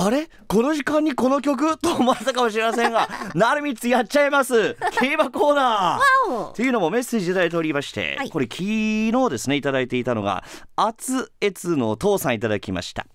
あれこの時間にこの曲と思われたかもしれませんが、なるみつやっちゃいます競馬コーナーっていうのもメッセージいただいておりまして、はい、これ昨日ですね、いただいていたのが、あつえつのお父さんいただきました。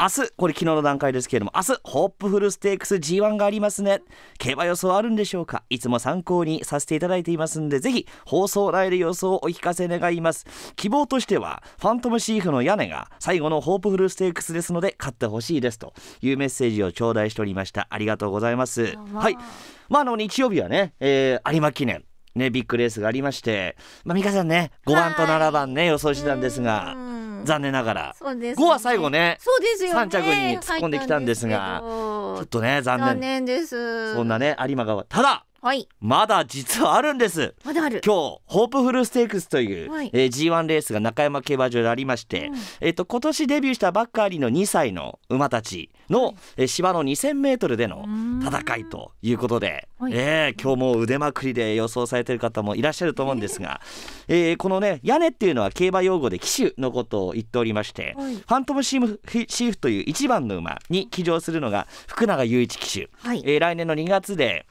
明日これ昨日の段階ですけれども明日ホップフルステークス G1 がありますね競馬予想あるんでしょうかいつも参考にさせていただいていますんでぜひ放送内で予想をお聞かせ願います希望としてはファントムシーフの屋根が最後のホープフルステークスですので勝ってほしいですというメッセージを頂戴しておりましたありがとうございますはいまあの日曜日はね、えー、有馬記念ねビッグレースがありましてまあ美香さんね5番と7番ね予想してたんですが残念ながら、そうですね、5は最後ねそうですよ、ね、3着に突っ込んできたんですがちょっとね残念残念ですそんなね有馬がただはい、まだ実はあるんですまだある今日ホープフルステークスという、はい、えー、G1 レースが中山競馬場でありまして、うん、えーと、今年デビューしたばっかりの2歳の馬たちの、はい、えー、芝の 2000m での戦いということで、えー、今日も腕まくりで予想されてる方もいらっしゃると思うんですが、えー、このね屋根っていうのは競馬用語で騎手のことを言っておりまして、はい、ファントムシーフシーフという1番の馬に騎乗するのが福永雄一騎手、はい、えー、来年の2月で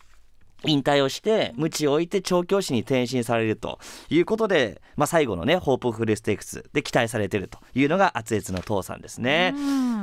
引退をして無を置いて調教師に転身されるということで、まあ、最後のねホープフルステークスで期待されてるというのが熱烈の父さんですね、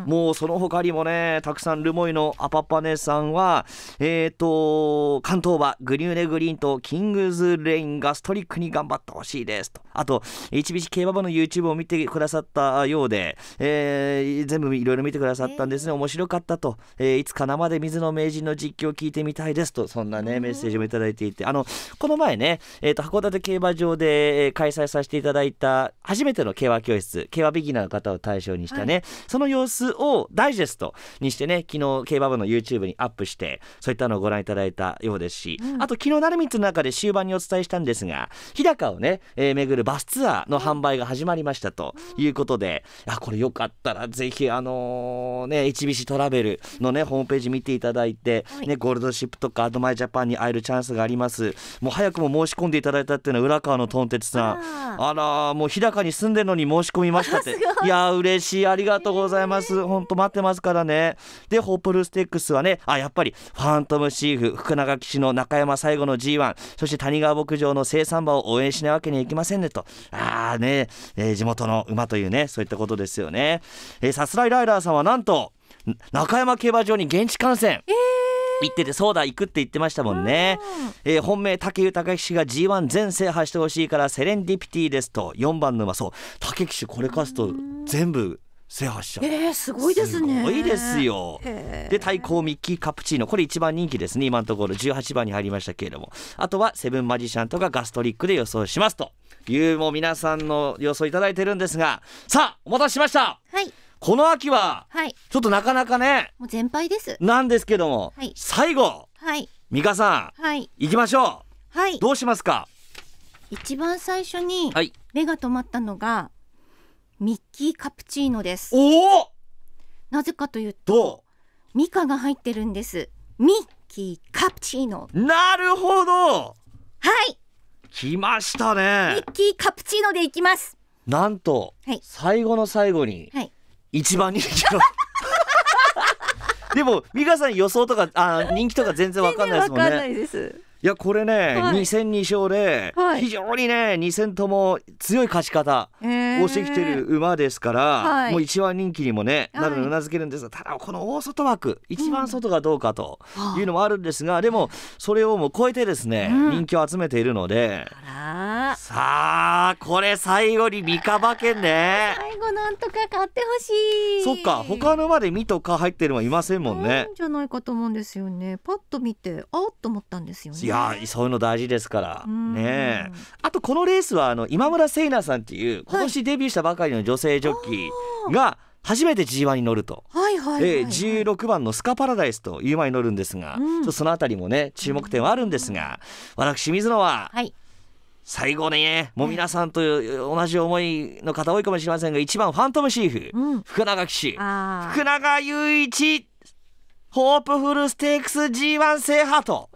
もうその他にもねたくさんルモイのアパパネさんはえっ、ー、と関東馬グリューネグリーンとキングズレインがストリックに頑張ってほしいですとあと HBC 競馬場の YouTube を見てくださったようで、えー、全部いろいろ見てくださったんですね面白かったと、えー、いつか生で水野名人の実況を聞いてみたいですとそんなねメッセージもいただいていて、あのこの前ね、えーと、函館競馬場で開催させていただいた初めての競馬教室競馬ビギナーの方を対象にしたね、はい、その様子をダイジェストにしてね昨日競馬部の YouTube にアップしてそういったのをご覧いただいたようですし、うん、あと昨日成光の中で終盤にお伝えしたんですが日高をね、えー、巡るバスツアーの販売が始まりましたということで、うん、あこれよかったらぜひあのーね HBC トラベルのねホームページ見ていただいて、ねゴールドシップとかアドマイジャパンに会えるチャンスがありますもう早くも申し込んでいただいたっていうのは浦川のとんてつさんあらもう日高に住んでるのに申し込みましたって いや嬉しいありがとうございます本当待ってますからねでホープルステックスはねあやっぱりファントムシーフ福永騎士の中山最後の G1 そして谷川牧場の生産馬を応援しないわけにはいきませんねとああね、えー、地元の馬というねそういったことですよね、えー、さすらいライダーさんはなんと中山競馬場に現地観戦、えー行っててそうだ行くって言ってましたもんね、えー、本命武豊騎が G1 全制覇してほしいからセレンディピティですと4番の馬そう武騎手これ勝つと全部制覇しちゃう、えー、すごいですねすごいですよ、えー、で対抗ミッキーカプチーノこれ一番人気ですね今のところ18番に入りましたけれどもあとはセブンマジシャンとかガストリックで予想しますというもう皆さんの予想いただいてるんですがさあお待たせしましたはいこの秋は、はい、ちょっとなかなかねもう全敗ですなんですけども、はい、最後、はい、美香さん、はい、行きましょう、はい、どうしますか一番最初に目が止まったのが、ミッキーカプチーノですおおなぜかというとミカが入ってるんですミッキーカプチーノなるほどはい来ましたねミッキーカプチーノでいきますなんと、はい、最後の最後に、はい、一番人気のでも美香さん予想とかあ人気とか全然わかんないですもんね。かんないですいやこれね、はい、2戦2勝で、はい、非常にね2戦とも強い勝ち方をしてきてる馬ですから、もう一番人気にもねなるのうなずけるんですが、ただこの大外枠一番外がどうかというのもあるんですが、うん、でもそれをもう超えてですね、うん、人気を集めているので、あさあこれ最後に三河馬券ね。んとか買ってほしいそっか他のまで「み」と「か」入ってるのはいませんもんねじゃないかと思うんですよねパッと見てあっと思ったんですよねいやそういうの大事ですからねあとこのレースはあの今村聖奈さんっていう今年デビューしたばかりの女性ジョッキーが、はい初めて G1 に乗ると、はいはいはいはい、16番のスカパラダイスという馬に乗るんですが、うん、そのあたりもね注目点はあるんですが、私水野は、はい、最後ねもう皆さんと同じ思いの方多いかもしれませんが1番ファントムシーフ、うん、福永騎手福永雄一ホープフルステークス G1 制覇と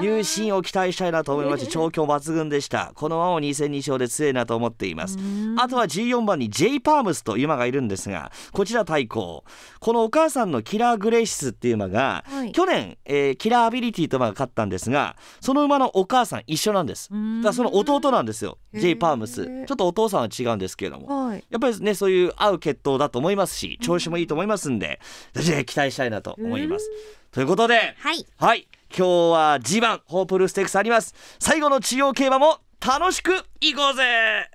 いうシーンを期待したいなと思いまして調教抜群でしたこの馬を2戦2勝で強いなと思っていますあとは14番に J パームスという馬がいるんですがこちら対抗このお母さんのキラーグレイシスっていう馬が、はい、去年、えー、キラーアビリティと馬が勝ったんですがその馬のお母さん一緒なんですだからその弟なんですよ J パームスちょっとお父さんは違うんですけれども、はい、やっぱりねそういう合う血統だと思いますし調子もいいと思いますんで、うん、期待したいなと思いますます。ということで、はい、はい、今日は G1 ホープルステークスあります。最後の中央競馬も楽しく行こうぜ